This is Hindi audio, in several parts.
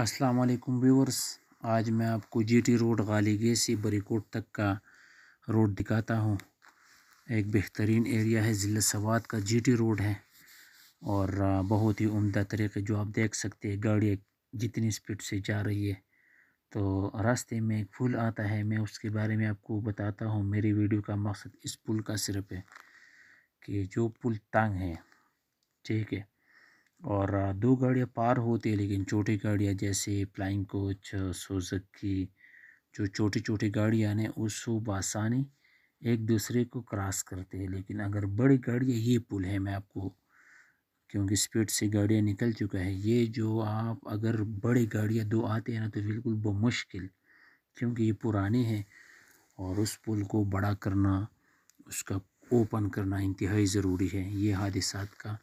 अस्सलाम वालेकुम व्यूवर्स आज मैं आपको जीटी रोड गालीगे से बरीकोट तक का रोड दिखाता हूँ एक बेहतरीन एरिया है ज़िला सवात का जीटी रोड है और बहुत ही उम्दा तरीके जो आप देख सकते हैं गाड़ी जितनी स्पीड से जा रही है तो रास्ते में एक पुल आता है मैं उसके बारे में आपको बताता हूँ मेरी वीडियो का मकसद इस पुल का सिर्फ है कि जो पुल तंग है ठीक है और दो गाड़ियाँ पार होती है लेकिन छोटी गाड़ियाँ जैसे फ्लाइंग कोच सोजक की जो छोटी छोटी गाड़ियाँ ने उसको आसानी एक दूसरे को क्रॉस करते हैं लेकिन अगर बड़ी गाड़ियाँ ये पुल है मैं आपको क्योंकि स्पीड से गाड़ियाँ निकल चुका है ये जो आप अगर बड़ी गाड़ियाँ दो आते हैं ना तो बिल्कुल मुश्किल क्योंकि ये पुराने हैं और उस पुल को बड़ा करना उसका ओपन करना इंतहाई ज़रूरी है ये हादसा का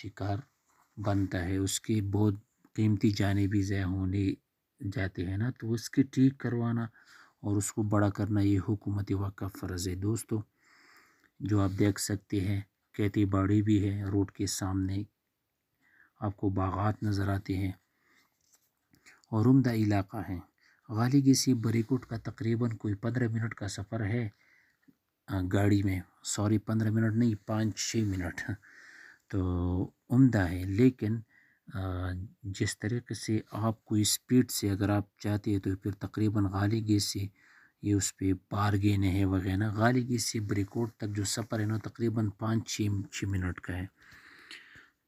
शिकार बनता है उसके बहुत कीमती जाने भी जय होने जाते हैं ना तो उसके ठीक करवाना और उसको बड़ा करना ये हुकूमत वक्त का फ़र्ज़ है दोस्तों जो आप देख सकते हैं खेती बाड़ी भी है रोड के सामने आपको बागात नज़र आते हैं और उमदा इलाका है गाली किसी बरीकुट का तकरीबन कोई पंद्रह मिनट का सफ़र है गाड़ी में सॉरी पंद्रह मिनट नहीं पाँच छः मिनट तो उम्दा है लेकिन जिस तरीके से आपको स्पीड से अगर आप चाहते हैं तो फिर तकरीबन गाली गेज से ये उस पर बार है वगैरह गाली गेज से ब्रेकआउट तक जो सफ़र है ना तकरीबन पाँच छः छः मिनट का है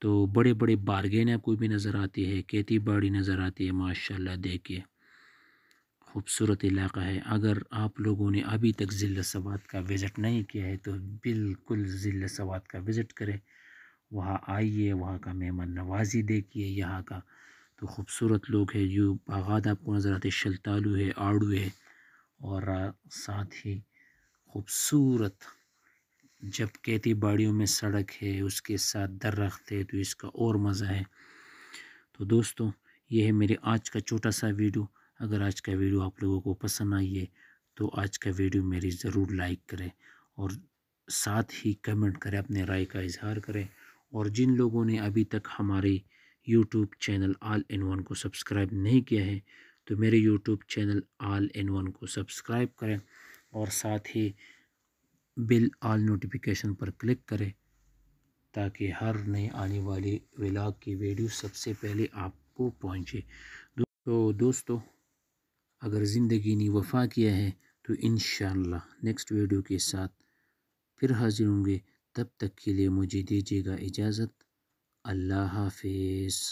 तो बड़े बड़े बारगेन आपको भी नज़र आती है खेती बाड़ी नज़र आती है माशाल्लाह देखिए खूबसूरत इलाका है अगर आप लोगों ने अभी तक ज़िला सवात का विज़िट नहीं किया है तो बिल्कुल ज़िला सवात का विज़िट करें वहाँ आइए वहाँ का मेहमान नवाजी देखिए यहाँ का तो ख़ूबसूरत लोग है जो बागात आपको नज़र आते शलतालू है आड़ू है और साथ ही खूबसूरत जब खेती बाड़ियों में सड़क है उसके साथ दरख्त है तो इसका और मज़ा है तो दोस्तों ये है मेरे आज का छोटा सा वीडियो अगर आज का वीडियो आप लोगों को पसंद आई है तो आज का वीडियो मेरी ज़रूर लाइक करें और साथ ही कमेंट करें अपने राय का इजहार करें और जिन लोगों ने अभी तक हमारे YouTube channel all in one को सब्सक्राइब नहीं किया है तो मेरे YouTube channel all in one को सब्सक्राइब करें और साथ ही बिल आल नोटिफिकेशन पर क्लिक करें ताकि हर नए आने वाले विलाग की वीडियो सबसे पहले आपको पहुंचे तो दोस्तों अगर ज़िंदगी ने वफा किया है तो इन नेक्स्ट वीडियो के साथ फिर हाजिर होंगे तब तक के लिए मुझे दीजिएगा इजाज़त अल्लाह हाफिज़